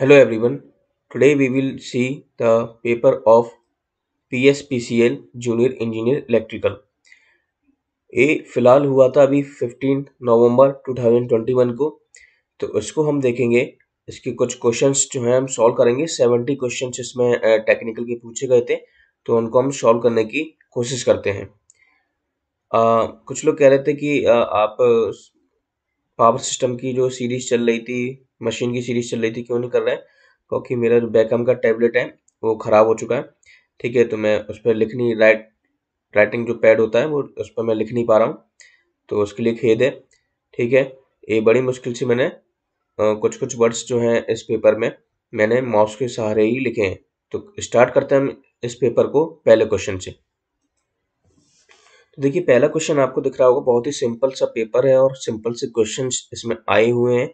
Hello everyone. Today we will see the paper of PSPCL Junior Engineer Electrical. ये फिलहाल हुआ था अभी 15 नवंबर 2021 को तो इसको हम देखेंगे इसके कुछ क्वेश्चंस जो हैं हम सॉल्व करेंगे 70 क्वेश्चंस इसमें टेक्निकल के पूछे गए थे तो उनको हम सॉल्व करने की कोशिश करते हैं आ, कुछ लोग कह रहे थे कि आ, आप पावर सिस्टम की जो सीरीज चल रही थी मशीन की सीरीज चल रही थी क्यों नहीं कर रहे हैं क्योंकि मेरा जो बैकअम का टैबलेट है वो ख़राब हो चुका है ठीक है तो मैं उस पर लिख नहीं राइट राइटिंग जो पैड होता है वो उस पर मैं लिख नहीं पा रहा हूँ तो उसके लिए खेद है ठीक है ये बड़ी मुश्किल से मैंने कुछ कुछ वर्ड्स जो हैं इस पेपर में मैंने माउस के सहारे ही लिखे हैं तो स्टार्ट करते हैं हम इस पेपर को पहले क्वेश्चन से देखिए पहला क्वेश्चन आपको दिख रहा होगा बहुत ही सिंपल सा पेपर है और सिंपल से क्वेश्चन इसमें आए हुए हैं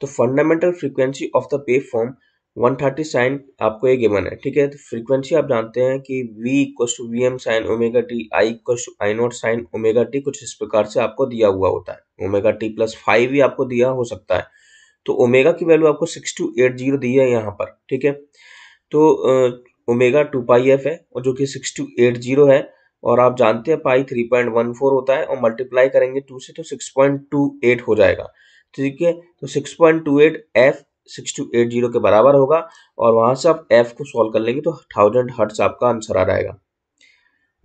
तो fundamental frequency of the wave form thirty sine आपको ये गिवन है ठीक है तो फ्रीक्वेंसी आप जानते हैं कि V equals to V M sine omega T I equals to I naught sine omega T कुछ इस प्रकार से आपको दिया हुआ होता है ओमेगा टी प्लस फाइव भी आपको दिया हो सकता है तो ओमेगा की वैल्यू आपको सिक्स टू एट जीरो दी है यहाँ पर ठीक है तो ओमेगा टू पाई एफ है और जो कि सिक्स टू एट जीरो है और आप जानते हैं pi three point one four होता है और मल्टीप्लाई करेंगे टू से तो सिक्स पॉइंट टू एट हो जाएगा ठीक है तो six point two eight F six two eight zero के बराबर होगा और वहां से आप एफ को सॉल्व कर लेंगे तो थाउजेंड हर्ट्स आपका आंसर आ जाएगा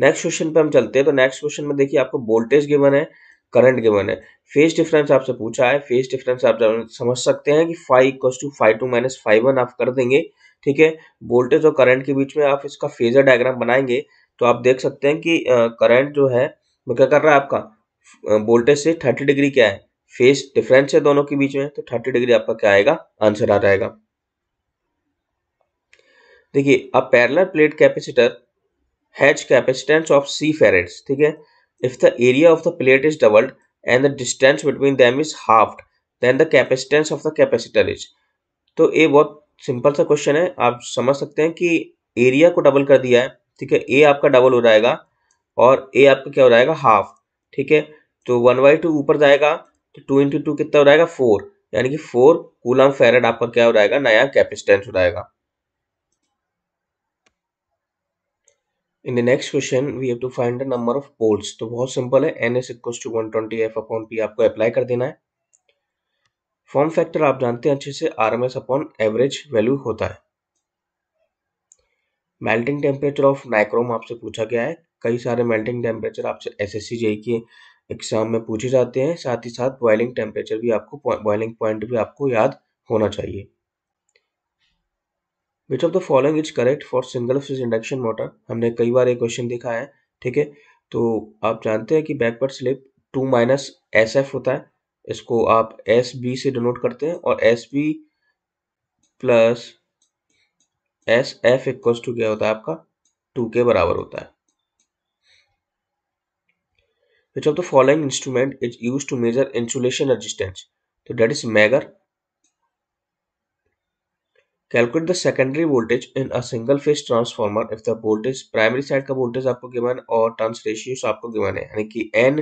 नेक्स्ट क्वेश्चन पे हम चलते हैं तो नेक्स्ट क्वेश्चन में देखिए आपको वोल्टेज गिवन है करंट गिवन है फेज डिफरेंस आपसे पूछा है फेज डिफरेंस आप समझ सकते हैं कि five equal to five two minus five one आप कर देंगे ठीक है वोल्टेज और करंट के बीच में आप इसका फेजर डायग्राम बनाएंगे तो आप देख सकते हैं कि करंट जो है वो क्या कर रहा है आपका वोल्टेज से थर्टी डिग्री क्या है फेस डिफरेंस है दोनों के बीच में तो थर्टी डिग्री आपका क्या आएगा आंसर आ जाएगा देखिए अब parallel plate capacitor has capacitance of C farads ठीक है if the area of the plate is doubled and the distance between them is half then the capacitance of the capacitor is तो ये बहुत simple सा question है आप समझ सकते हैं कि एरिया को डबल कर दिया है ठीक है ए आपका डबल हो जाएगा और ए आपका क्या हो जाएगा हाफ ठीक है तो वन बाई टू ऊपर जाएगा तो टू इंटू टू कितना हो जाएगा फोर यानी कि फोर कूलम फेरेड आपका क्या हो जाएगा नया कैपेसिटेंस हो जाएगा in the next question we have to find the number of poles तो बहुत सिंपल है N S equal to one twenty F upon P आपको अप्लाई कर देना है फॉर्म फैक्टर आप जानते हैं अच्छे से R M S upon average value होता है मेल्टिंग टेम्परेचर ऑफ नाइक्रोम आपसे पूछा गया है कई सारे मेल्टिंग टेम्परेचर आपसे एस एस सी के एग्जाम में पूछे जाते हैं साथ ही साथ बॉयलिंग टेम्परेचर भी आपको बॉयलिंग पॉइंट भी आपको याद होना चाहिए which of the following is correct for single phase induction motor हमने कई बार ये क्वेश्चन देखा है ठीक है तो आप जानते हैं कि backward slip two minus S F होता है इसको आप एस बी से डिनोट करते हैं और S B plus S F equal to क्या होता है आपका टू के बराबर होता है which of the following instrument is use to measure insulation resistance तो that is megger calculate the secondary voltage in a single phase transformer if the voltage primary side का वोल्टेज आपको गिवन और turns ratio आपको given है यानी कि N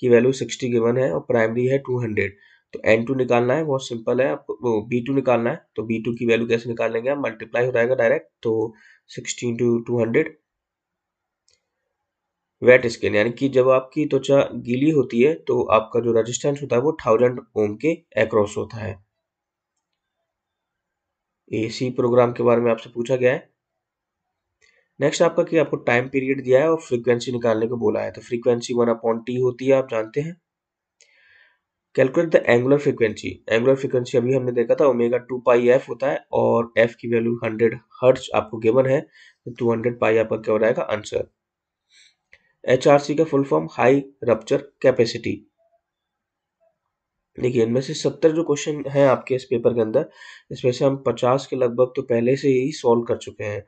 की value sixty given है और प्राइमरी है टू हंड्रेड तो एन टू निकालना है बहुत सिंपल है आपको बी टू निकालना है तो बी टू की वैल्यू कैसे निकाल लेंगे आप मल्टीप्लाई हो जाएगा डायरेक्ट तो सिक्सटीन टू टू हंड्रेड वेट स्किन यानी कि जब आपकी त्वचा गीली होती है तो आपका जो रेजिस्टेंस होता है वो थाउजेंड ओम के अक्रॉस होता है एसी प्रोग्राम के बारे में आपसे पूछा गया है नेक्स्ट आपका कि आपको टाइम पीरियड दिया है और फ्रीक्वेंसी निकालने को बोला है तो फ्रीक्वेंसी वन अपॉन टी होती है आप जानते हैं calculate the angular frequency angular frequency अभी हमने देखा था ओमेगा टू पाई एफ होता है और एफ की वैल्यू हंड्रेड हर्ट्स आपको गिवन है तो टू हंड्रेड पाई आपका क्या हो जाएगा आंसर एच आर सी का full form high rupture capacity देखिए इनमें से सत्तर जो क्वेश्चन हैं आपके इस पेपर के अंदर इसमें से हम पचास के लगभग तो पहले से ही सॉल्व कर चुके हैं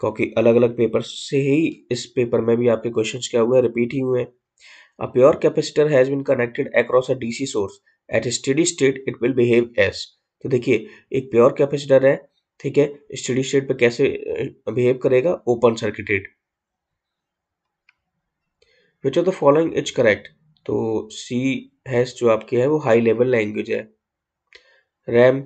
क्योंकि अलग अलग पेपर से ही इस पेपर में भी आपके क्वेश्चन क्या हुए रिपीट ही हुए हैं A pure capacitor has been connected across a DC source. At steady state it will behave as. तो देखिए एक प्योर कैपेसिटर है ठीक है स्टडी स्टेट पे कैसे बिहेव करेगा open circuited which of the following is correct तो सी हैश जो आपकी है वो हाई लेवल लैंग्वेज है रैम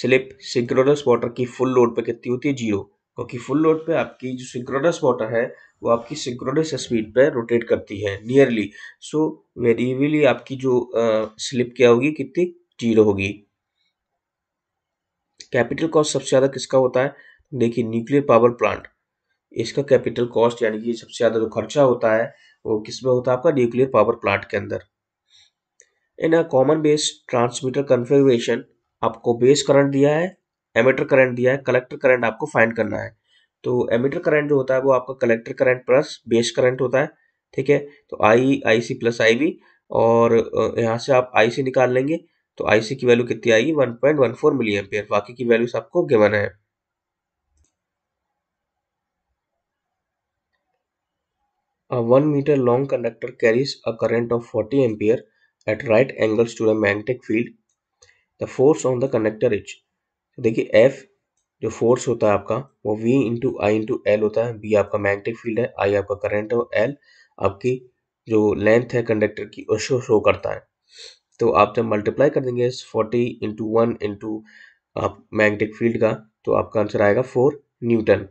स्लिप सिंक्रोनस वाटर की फुल लोड पे कितनी होती है जीरो क्योंकि फुल लोड पे आपकी जो सिंक्रोनस मोटर है वो आपकी सिंक्रोनस स्पीड पे रोटेट करती है नियरली सो वेरिएबली आपकी जो स्लिप क्या होगी कितनी जीरो होगी कैपिटल कॉस्ट सबसे ज़्यादा किसका होता है देखिए न्यूक्लियर पावर प्लांट इसका कैपिटल कॉस्ट यानी कि सबसे ज़्यादा जो खर्चा होता है वो किस में होता है आपका न्यूक्लियर पावर प्लांट के अंदर in a common base transmitter configuration आपको बेस करंट दिया है एमिटर करंट दिया है कलेक्टर करंट आपको फाइंड करना है तो एमिटर करंट जो होता है वो आपका collector current plus base current होता है ठीक है तो आई आई सी प्लस आई बी और यहाँ से आप आई सी निकाल लेंगे तो आई सी की वैल्यू कितनी आएगी one point one four milli ampere बाकी की वैल्यूज आपको गिवन है one metre long conductor carries a a of forty ampere at right angles to the magnetic field the force on the conductor is देखिए F जो force होता है आपका वो V into I into L होता है B आपका magnetic field है I आपका करंट है और L आपकी जो लेंथ है कंडक्टर की उसको शो करता है तो आप जब मल्टीप्लाई कर देंगे फोर्टी इंटू वन इंटू आप मैग्नेटिक फील्ड का तो आपका आंसर आएगा four newton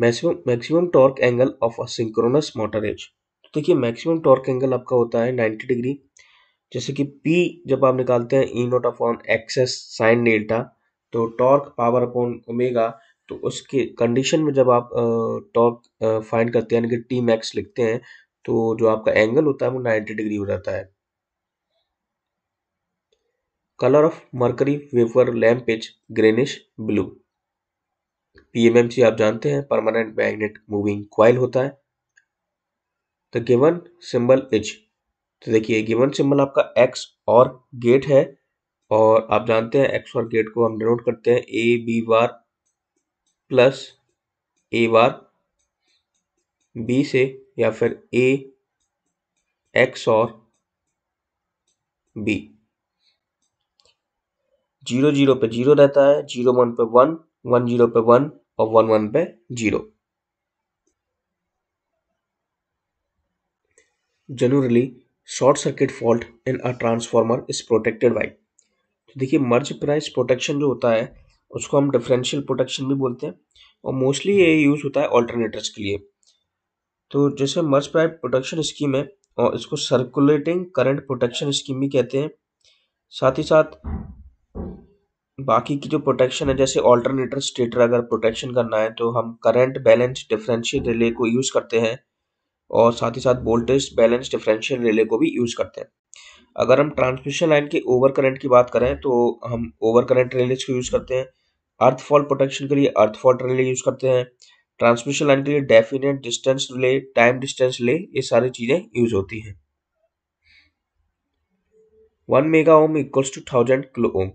maximum maximum torque angle of a synchronous motor as देखिए मैक्सिमम टॉर्क एंगल आपका होता है नाइन्टी डिग्री जैसे कि P जब आप निकालते हैं E naught upon X s sine delta तो टॉर्क पावर अपॉन ओमेगा तो उसके कंडीशन में जब आप टॉर्क फाइंड करते हैं यानी कि टी मैक्स लिखते हैं तो जो आपका एंगल होता है वो नाइन्टी डिग्री हो जाता है colour of mercury vapour lamp is greenish blue PMMC आप जानते हैं परमानेंट मैग्नेट मूविंग क्वाइल होता है द गिवन सिंबल इज तो देखिए गिवन सिंबल आपका एक्स और गेट है और आप जानते हैं एक्स और गेट को हम डिनोट करते हैं A B bar plus A bar B से या फिर A XOR B zero zero पे जीरो रहता है जीरो वन पे वन वन जीरो पे वन और वन वन पे zero generally short circuit fault in a transformer is protected by तो देखिए मर्ज प्राइस प्रोटेक्शन जो होता है उसको हम डिफरेंशियल प्रोटेक्शन भी बोलते हैं और मोस्टली ये यूज़ होता है ऑल्टरनेटर्स के लिए तो जैसे मर्ज प्राइस प्रोटेक्शन स्कीम है और इसको सर्कुलेटिंग करंट प्रोटेक्शन स्कीम भी कहते हैं साथ ही साथ बाकी की जो प्रोटेक्शन है जैसे ऑल्टरनेटर स्टेटर अगर प्रोटेक्शन करना है तो हम करंट बैलेंस डिफरेंशियल रिले को यूज़ करते हैं और साथ ही साथ वोल्टेज बैलेंस डिफरेंशियल रिले को भी यूज़ करते हैं अगर हम ट्रांसमिशन लाइन के ओवर करंट की बात करें तो हम ओवर करंट रिले को यूज़ करते हैं अर्थ फॉल प्रोटेक्शन के लिए अर्थ फॉल्ट रिले यूज़ करते हैं ट्रांसमिशन लाइन के लिए definite distance relay time distance relay ये सारी चीज़ें यूज़ होती हैं one mega ohm equals to thousand kilo ohm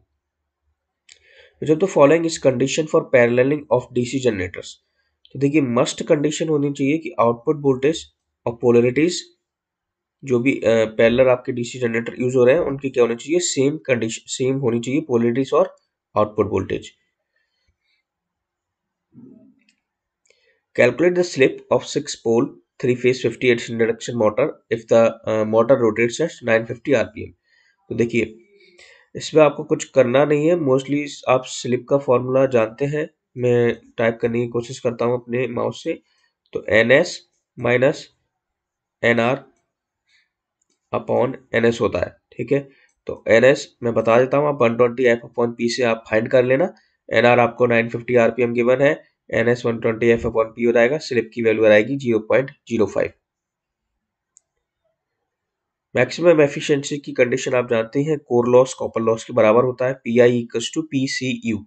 जो अच्छा, तो following is condition for for of DC generators तो देखिए मस्ट कंडीशन होनी चाहिए कि आउटपुट वोल्टेज और पोलरिटीज जो भी पैलर आपके डीसी जनरेटर यूज हो रहे हैं उनकी क्या होनी चाहिए सेम कंडीशन सेम होनी चाहिए पोलरिटीज और output voltage Calculate the slip of 6 pole 3 phase 50 Hz induction motor if the uh, motor rotates at 950 rpm. तो देखिए इसमें आपको कुछ करना नहीं है मोस्टली आप स्लिप का फॉर्मूला जानते हैं मैं टाइप करने की कोशिश करता हूं अपने माउस से तो N S minus N R upon N S होता है ठीक है तो एन एस मैं बता देता हूँ आप one twenty F upon P से आप फाइंड कर लेना एन आर आपको nine fifty R P M given है N S one twenty F upon P हो जाएगा स्लिप की वैल्यू आएगी zero point zero five maximum efficiency की कंडीशन आप जानते हैं कोर लॉस कॉपर लॉस के बराबर होता है P I equals to P C you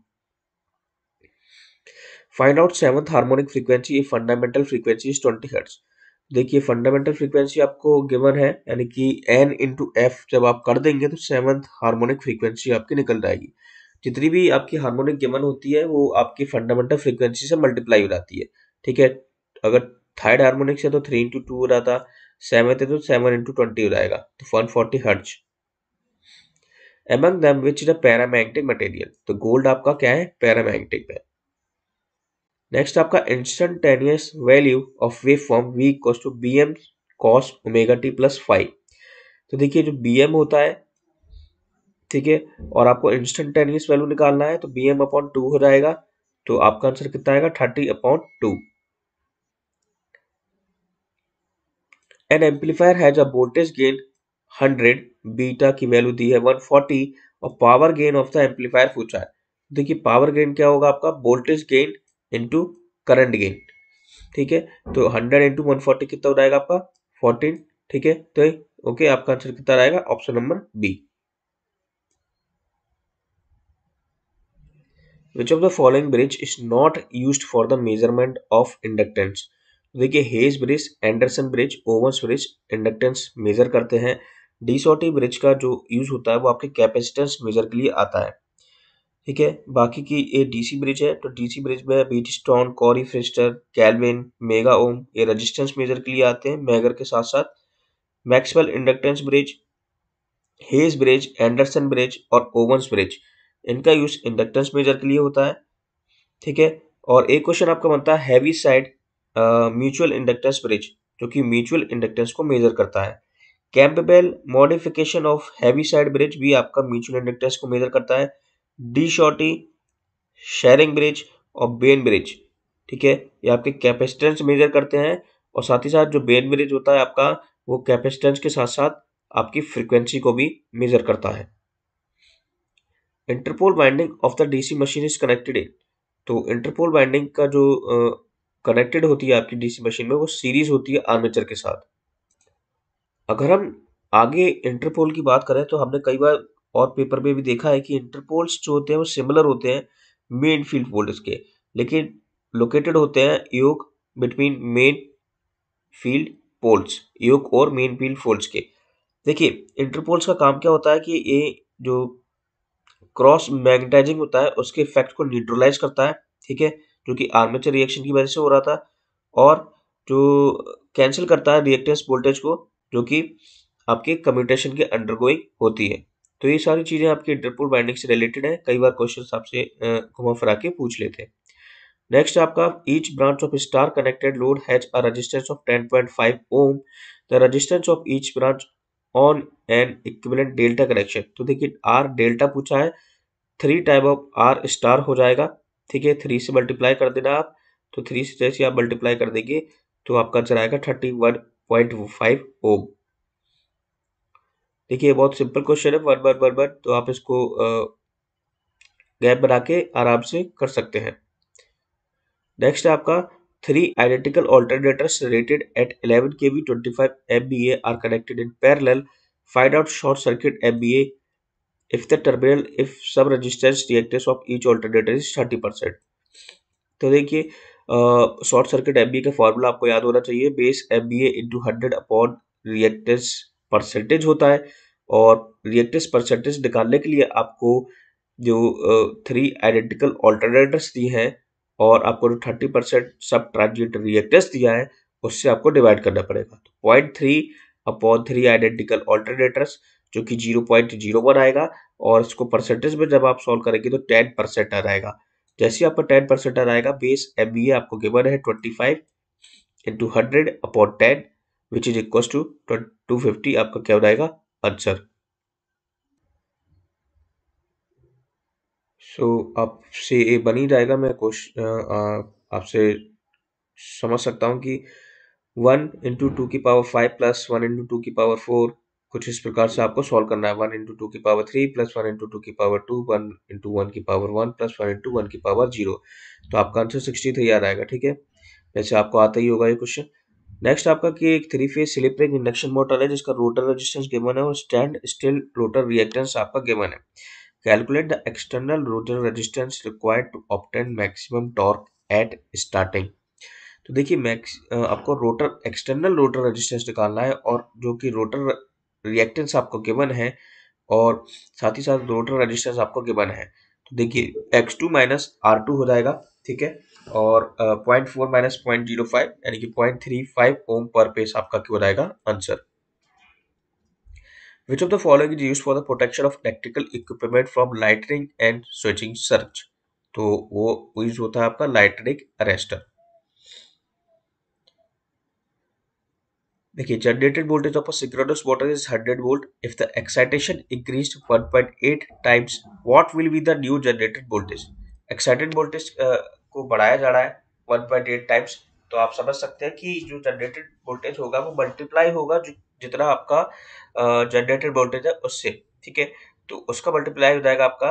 find out seventh harmonic frequency fundamental frequency is twenty hertz देखिए फंडामेंटल फ्रीक्वेंसी आपको गिवन है यानी कि एन इंटू एफ जब आप कर देंगे तो सेवंथ हार्मोनिक फ्रीक्वेंसी आपकी निकल जाएगी जितनी भी आपकी हार्मोनिक गिवन होती है वो आपकी फंडामेंटल फ्रीक्वेंसी से मल्टीप्लाई हो जाती है ठीक है अगर थर्ड हार्मोनिक से तो थ्री इंटू टू हो रहा था है तो सेवन इंटू ट्वेंटी हो जाएगा तो one forty hertz among them which is a paramagnetic material तो गोल्ड आपका क्या है पैरामैग्नेटिक है नेक्स्ट आपका instantaneous value of wave form V equal to B M cos omega T plus five तो देखिए जो बी एम होता है ठीक है और आपको इंस्टेंटेनियस वैल्यू निकालना है तो बी एम अपॉन टू हो जाएगा तो आपका आंसर कितना आएगा thirty upon two an amplifier has a voltage gain hundred beta की वैल्यू दी है 140 और power gain of the amplifier पूछा है देखिए पावर गेन क्या होगा आपका voltage gain into current gain ठीक है तो हंड्रेड इंटू वन फोर्टी कितना हो जाएगा आपका फोर्टीन ठीक है तो ओके आपका आंसर कितना रहेगा option number B which of the following bridge is not use for the measurement of inductance देखिए Hay's bridge Anderson bridge Owen's bridge inductance measure करते हैं डी ब्रिज का जो यूज होता है वो आपके कैपेसिटेंस मेजर के लिए आता है ठीक है बाकी की ये डीसी ब्रिज है तो डीसी ब्रिज में Wheatstone Carey Foster Kelvin mega ohm ये रेजिस्टेंस मेजर के लिए आते हैं मैगर के साथ साथ Maxwell inductance bridge Hay's bridge Anderson bridge और ओवंस ब्रिज इनका यूज इंडक्टेंस मेजर के लिए होता है ठीक है और एक क्वेश्चन आपका बनता है Heaviside mutual inductance bridge जो कि म्यूचुअल इंडक्टेंस को मेजर करता है Campbell modification of Heaviside bridge भी आपका म्यूचुअल इंडक्टेंस को मेजर करता है डी शॉर्टी शेयरिंग ब्रिज और बेन ब्रिज ठीक है ये आपके कैपेसिटेंस मेजर करते हैं और साथ ही साथ जो बेन ब्रिज होता है आपका वो कैपेसिटेंस के साथ साथ आपकी फ्रिक्वेंसी को भी मेजर करता है interpole winding of the DC machine is connected in तो इंटरपोल बाइंडिंग का जो कनेक्टेड uh, होती है आपकी डीसी मशीन में वो सीरीज होती है आर्मेचर के साथ अगर हम आगे इंटरपोल की बात करें तो हमने कई बार और पेपर में भी देखा है कि इंटरपोल्स जो होते हैं वो सिमिलर होते हैं मेन फील्ड फोल्डर्स के लेकिन लोकेटेड होते हैं योग बिटवीन मेन फील्ड पोल्स योग और मेन फील्ड फोल्ड्स के देखिए इंटरपोल्स का काम क्या होता है कि ये जो क्रॉस मैग्नेटाइजिंग होता है उसके इफेक्ट को न्यूट्रलाइज करता है ठीक है जो कि आर्मेचर रिएक्शन की वजह से हो रहा था और जो कैंसिल करता है रिएक्टेंस वोल्टेज को जो कि आपके कम्यूटेशन के अंडरगोइंग होती है तो ये सारी चीज़ें आपके इंटरपोल बाइंडिंग से रिलेटेड है कई बार क्वेश्चन आपसे घुमा फिरा के पूछ लेते हैं नेक्स्ट आपका each branch of star connected load has a resistance of 10.5 ohm the resistance of each branch on an equivalent delta connection तो देखिए आर डेल्टा पूछा है three type of R star हो जाएगा ठीक है थ्री से मल्टीप्लाई कर देना आप तो थ्री से जैसे आप मल्टीप्लाई कर देंगे तो आपका चलाएगा thirty one point five ohm देखिए बहुत सिंपल क्वेश्चन है वन वन वन तो आप इसको गैप बना के आराम से कर सकते हैं नेक्स्ट है आपका three identical alternators rated at eleven K V twenty are connected in parallel find out short circuit M if the terminal if sub resistance reactance of each alternator is thirty percent तो देखिए short circuit M V A का formula आपको याद होना चाहिए base M V A into hundred upon reactance percentage होता है और रिएक्टेंस परसेंटेज निकालने के लिए आपको जो थ्री आइडेंटिकल ऑल्टरनेटर्स दिए हैं और आपको जो thirty percent sub transient reactance दिया है उससे आपको डिवाइड करना पड़ेगा तो point three upon three identical alternators जो कि जीरो पॉइंट जीरो वन आएगा और इसको परसेंटेज में जब आप सॉल्व करेंगे तो टेन परसेंट आ जाएगा जैसे आपका टेन परसेंट आ जाएगा बेस एम बी ए आपको गिवन है twenty five into hundred upon ten which is equal to two fifty आपका क्या हो जाएगा आंसर सो आपसे ये बन ही जाएगा मैं क्वेश्चन आपसे समझ सकता हूँ कि वन इंटू टू की power five plus one into two की पावर फोर कुछ इस प्रकार से आपको सॉल्व करना है वन इंटू टू की power three plus one into two की power two one into one की power one plus one into one की पावर जीरो तो आपका आंसर सिक्सटी थ्री आ जाएगा ठीक है वैसे आपको आता ही होगा ये क्वेश्चन नेक्स्ट आपका कि एक three phase slip ring induction motor है जिसका रोटर रेजिस्टेंस गिवन है और स्टैंड स्टिल रोटर रिएक्टेंस आपका गिवन है calculate the external rotor resistance required to obtain maximum torque at starting तो देखिए मैक्स आपको रोटर एक्सटर्नल रोटर रजिस्टेंस निकालना है और जो कि रोटर रिएक्टेंस आपको गिवन है और साथ ही साथ रोटर रजिस्टेंस आपको गिवन है तो देखिए X two minus R two हो जाएगा ठीक है और point four minus point zero five यानी कि पॉइंट थ्री फाइव ओम पर पेस आपका क्यों रहेगा answer which of the following is use for the protection of electrical equipment from lightning and switching surge तो वो यूज होता है आपका लाइटनिंग अरेस्टर देखिए generated voltage of synchronous motor is hundred volt if the excitation increase one point eight times what will be the new generated voltage excited voltage को बढ़ाया जा रहा है वन पॉइंट एट टाइम्स तो आप समझ सकते हैं कि जो जनरेटेड वोल्टेज होगा वो मल्टीप्लाई होगा जितना आपका जनरेटेड वोल्टेज है उससे ठीक है तो उसका मल्टीप्लाई हो जाएगा आपका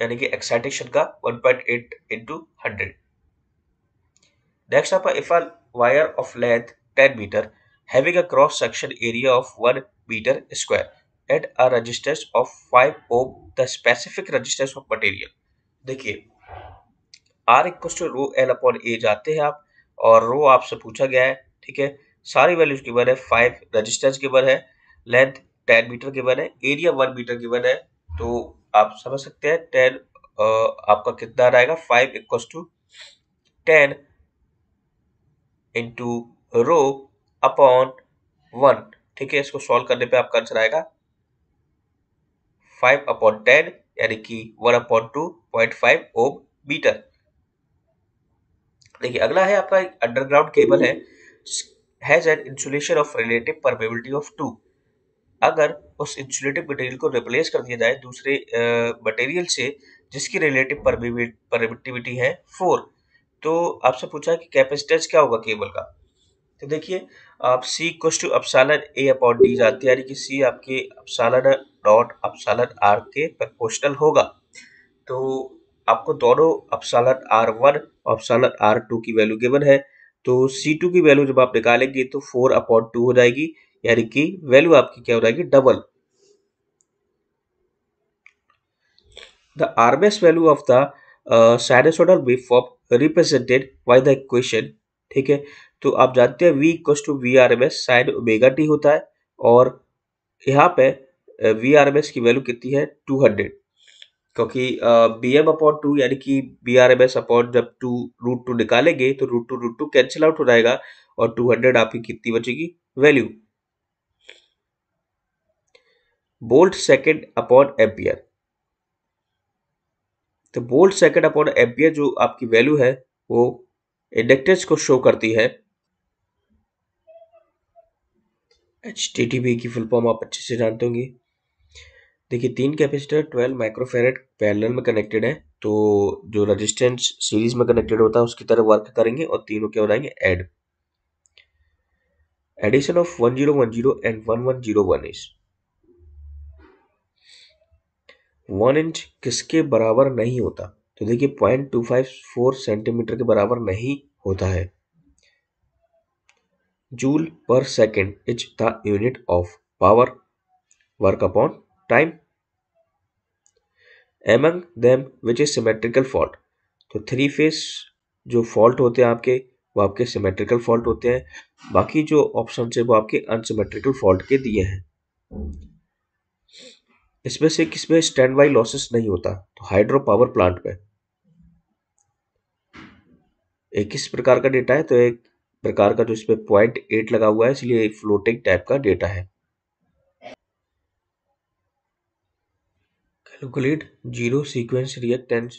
यानी कि एक्साइटेशन का one point eight into hundred next आपका if a wire of length ten metre having a cross section area of one metre square at a resistance of five ohm the specific resistance of material देखिए R equal to rho L upon A जाते हैं आप और रो आपसे पूछा गया है ठीक है सारी वैल्यूज की बन है फाइव रजिस्टर्स की बन है लेंथ टेन मीटर की बन है एरिया वन मीटर की बन है तो आप समझ सकते हैं टेन आपका कितना रहेगा five equal to ten into rho upon one ठीक है इसको सॉल्व करने पे आपका आंसर आएगा फाइव अपॉन टेन यानी कि one upon two point five ohm metre देखिए अगला है आपका अंडरग्राउंड केबल है has an insulation of relative permeability of two अगर उस इंसुलेटिव मटेरियल को रिप्लेस कर दिया जाए दूसरे मटेरियल से जिसकी रिलेटिव परमिटिविटी है फोर तो आपसे पूछा कि कैपेसिटेंस क्या होगा केबल का तो देखिए आप सी कुछ to epsilon A upon D जानते हैं यानी कि सी आपके अपसालन डॉट अपसालन आर के प्रपोशनल होगा तो आपको दोनों epsilon R one epsilon R two की वैल्यू गिवन है तो सी टू की वैल्यू जब आप निकालेंगे तो फोर अपॉन टू हो जाएगी यानी कि वैल्यू आपकी क्या हो जाएगी double the RMS value of the sinusoidal sinusoidal form represented by the equation ठीक है तो आप जानते हैं V equals to V R M S sine omega T होता है और यहाँ पे वी आर एम एस की वैल्यू कितनी है टू हंड्रेड क्योंकि बी एम अपॉन टू यानी कि V R M S upon जब टू रूट टू निकालेंगे तो root two root to cancel out हो जाएगा और टू हंड्रेड आपकी कितनी बचेगी value volt second upon ampere तो बोल्ट सेकेंड अपॉन एम्पियर जो आपकी वैल्यू है वो इंडक्टेंस को शो करती है एच की फुल फॉर्म आप अच्छे से जानते होंगे देखिए तीन कैपेसिटर 12 माइक्रोफेरेट पैरेलल में कनेक्टेड है तो जो रेजिस्टेंस सीरीज में कनेक्टेड होता है उसकी तरह वर्क करेंगे और तीनों क्या हो जाएंगे add addition of 1010 and 1101 is one inch किसके बराबर नहीं होता तो देखिए point two five four centimetre के बराबर नहीं होता है joule per second is the unit of power work upon time among them which is symmetrical fault तो थ्री फेस जो फॉल्ट होते हैं आपके वो आपके सिमेट्रिकल फॉल्ट होते हैं बाकी जो ऑप्शन है वो आपके अनसिमेट्रिकल फॉल्ट के दिए हैं इसमें से किसमें स्टैंड बाई लॉसेस नहीं होता तो हाइड्रो पावर प्लांट में एक किस प्रकार का डेटा है तो एक प्रकार का जो इसमें पॉइंट एट लगा हुआ है इसलिए फ्लोटिंग टाइप का डेटा है Calculate zero sequence reactance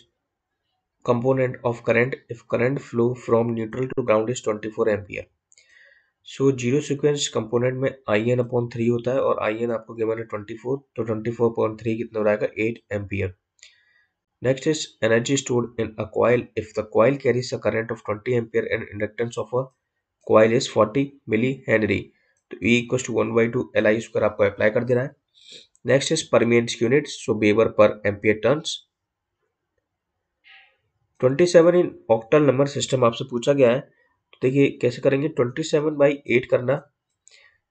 component of current if current flow from neutral to ground is 24 ampere so zero sequence component में आई एन अपॉन थ्री होता है और आई एन आपको गिवन है ट्वेंटी फोर तो twenty four upon three कितना हो जाएगा eight ampere next is energy stored in a coil if the coil carries a current of twenty ampere and inductance of a coil is forty millihenry तो E equals to one by two L I square आपको apply कर देना है Next is permeance units, so Weber per ampere turns. 27 in octal number system आपसे पूछा गया है तो देखिए कैसे करेंगे 27 सेवन बाई एट करना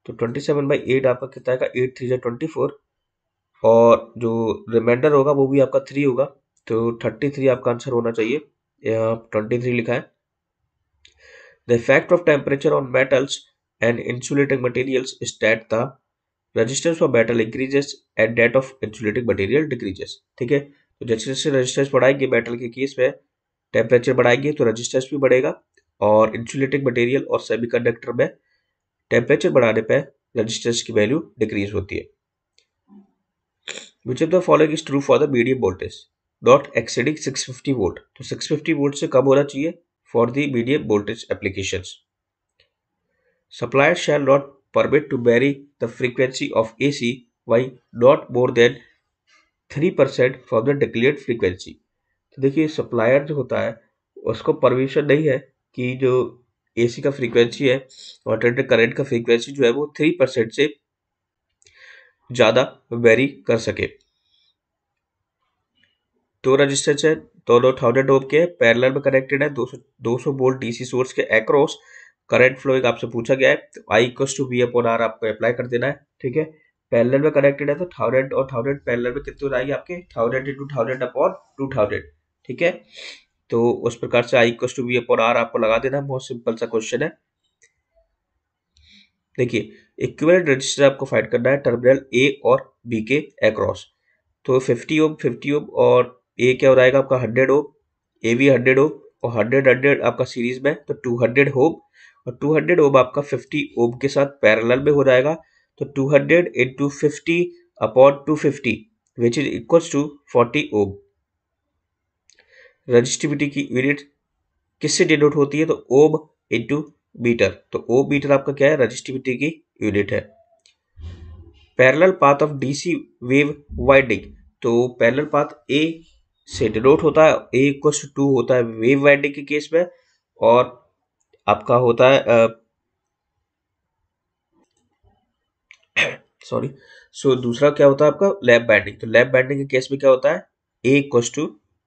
तो 27 सेवन बाई एट आपका कितना आएगा एट थ्री जै ट्वेंटी फोर और जो रिमाइंडर होगा वो भी आपका थ्री होगा तो थर्टी थ्री आपका आंसर होना चाहिए यहाँ ट्वेंटी थ्री लिखा है the effect of temperature on metals and insulating materials is that the resistance for metal increases at that of insulating material decreases ठीक है तो जैसे जैसे रजिस्टेंस बढ़ाएंगे बैटल के केस में टेम्परेचर बढ़ाएंगे तो रजिस्टेंस भी बढ़ेगा और इंसुलेटिंग मटेरियल और सेमी कंडक्टर में टेम्परेचर बढ़ाने पर रजिस्टेंस की वैल्यू डिक्रीज होती है which of the following is true for the medium voltage not exceeding 650 volt तो 650 वोल्ट तो से कम होना चाहिए for the medium voltage application supplier shall not permit to vary the frequency of AC by not more than three percent from the declared frequency तो देखिए supplier जो होता है उसको परमिशन नहीं है कि जो ए सी का फ्रीक्वेंसी है ऑल्टरनेट करेंट का फ्रीक्वेंसी जो है वो थ्री परसेंट से ज़्यादा वेरी कर सके दो रजिस्टेंस है दोनों थाउजेंड ओम के पैरेलल में कनेक्टेड है दो सौ दो सौ बोल्ट डीसी सोर्स के एक्रॉस करंट फ्लो एक आपसे पूछा गया है तो I equal to V upon R आपको अप्लाई कर देना है ठीक है पैरल में कनेक्टेड है तो थाउजेंड और थाउजेंड पैरल में कितने हो जाएगी आपके thousand into thousand upon two thousand ठीक है तो उस प्रकार से I equal to V upon R आपको लगा देना बहुत सिंपल सा क्वेश्चन है देखिए इक्विवेलेंट रजिस्टर आपको फाइंड करना है टर्मिनल ए और बी के अक्रॉस तो फिफ्टी ओम फिफ्टी ओम और ए क्या हो जाएगा आपका हंड्रेड ओम ए भी हंड्रेड ओम और हंड्रेड हंड्रेड आपका सीरीज में तो टू हंड्रेड होम और 200 हंड्रेड ओब आपका 50 ओब के साथ पैरेलल में हो जाएगा तो 200 hundred into fifty upon two fifty which is equals to 40 ohm resistivity की यूनिट किससे डिनोट होती है तो ओम इंटू मीटर तो ओब मीटर आपका क्या है रजिस्टिविटी की यूनिट है parallel path of DC wave winding तो पैरेलल पाथ ए से डिनोट होता है ए इक्वल्स टू होता है वेव वाइंडिंग के केस में और आपका होता है सॉरी सो so, दूसरा क्या होता है आपका लैब बैंडिंग तो लैब बैंडिंग के केस में क्या होता है A equal to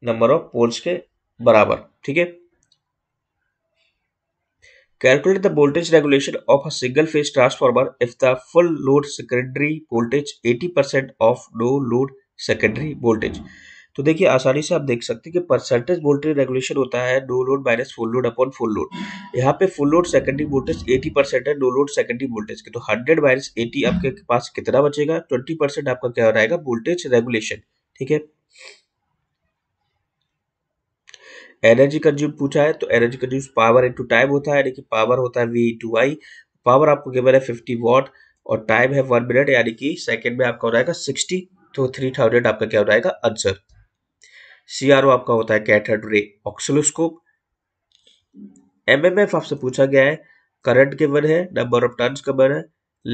number of poles के बराबर ठीक है calculate the voltage regulation of a single phase transformer if the full load secondary voltage 80% of no load secondary voltage तो देखिए आसानी से आप देख सकते हैं कि परसेंटेज वोल्टेज रेगुलेशन होता है no load minus full load upon full load यहाँ पे full load secondary voltage 80 percent है नो लोड सेकेंडरी वोल्टेज के तो 100 माइनस एटी आपके पास कितना बचेगा 20 परसेंट आपका क्या रहेगा वोल्टेज रेगुलेशन ठीक है एनर्जी कंज्यूम पूछा है तो energy consume power into time होता है यानी कि पावर होता है वी टू आई पावर आपको गिवन है फिफ्टी वॉट और टाइम है वन मिनट यानी कि सेकेंड में आपका हो जाएगा सिक्सटी तो थ्री थाउजेंड आपका क्या हो जाएगा आंसर सीआरओ आपका होता है कैथेड रे ऑक्सिलोस्कोप एमएमएफ आपसे पूछा गया है करंट गिवन है नंबर ऑफ टर्न्स गिवन है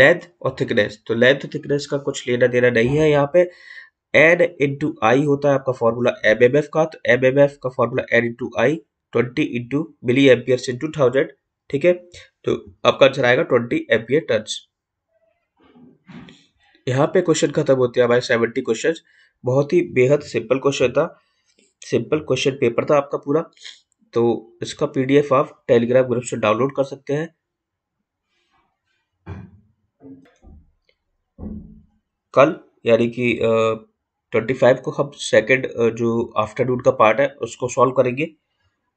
लेंथ और थिकनेस तो लेंथ थिकनेस का कुछ लेना देना नहीं है यहाँ पे एन इंटू आई होता है आपका फॉर्मूला एम एम एफ का तो एम एम एफ का formula N into I twenty into milli ampere से इंटू थाउजेंड ठीक है तो आपका आंसर आएगा ट्वेंटी एमपियर टर्न्स यहाँ पे क्वेश्चन खत्म होते हैं हमारे सेवेंटी क्वेश्चन बहुत ही बेहद सिंपल क्वेश्चन था सिंपल क्वेश्चन पेपर था आपका पूरा तो इसका पीडीएफ आप टेलीग्राम ग्रुप से डाउनलोड कर सकते हैं कल यानी कि ट्वेंटी फाइव को हम सेकेंड जो आफ्टरनून का पार्ट है उसको सॉल्व करेंगे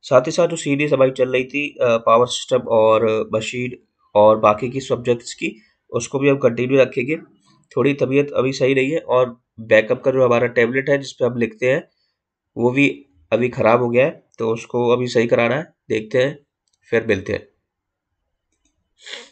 साथ ही साथ जो सीरीज हमारी चल रही थी पावर सिस्टम और मशीन और बाकी की सब्जेक्ट्स की उसको भी हम कंटिन्यू रखेंगे थोड़ी तबीयत अभी सही नहीं है और बैकअप का जो हमारा टैबलेट है जिसपे हम लिखते हैं वो भी अभी ख़राब हो गया है तो उसको अभी सही कराना है देखते हैं फिर मिलते हैं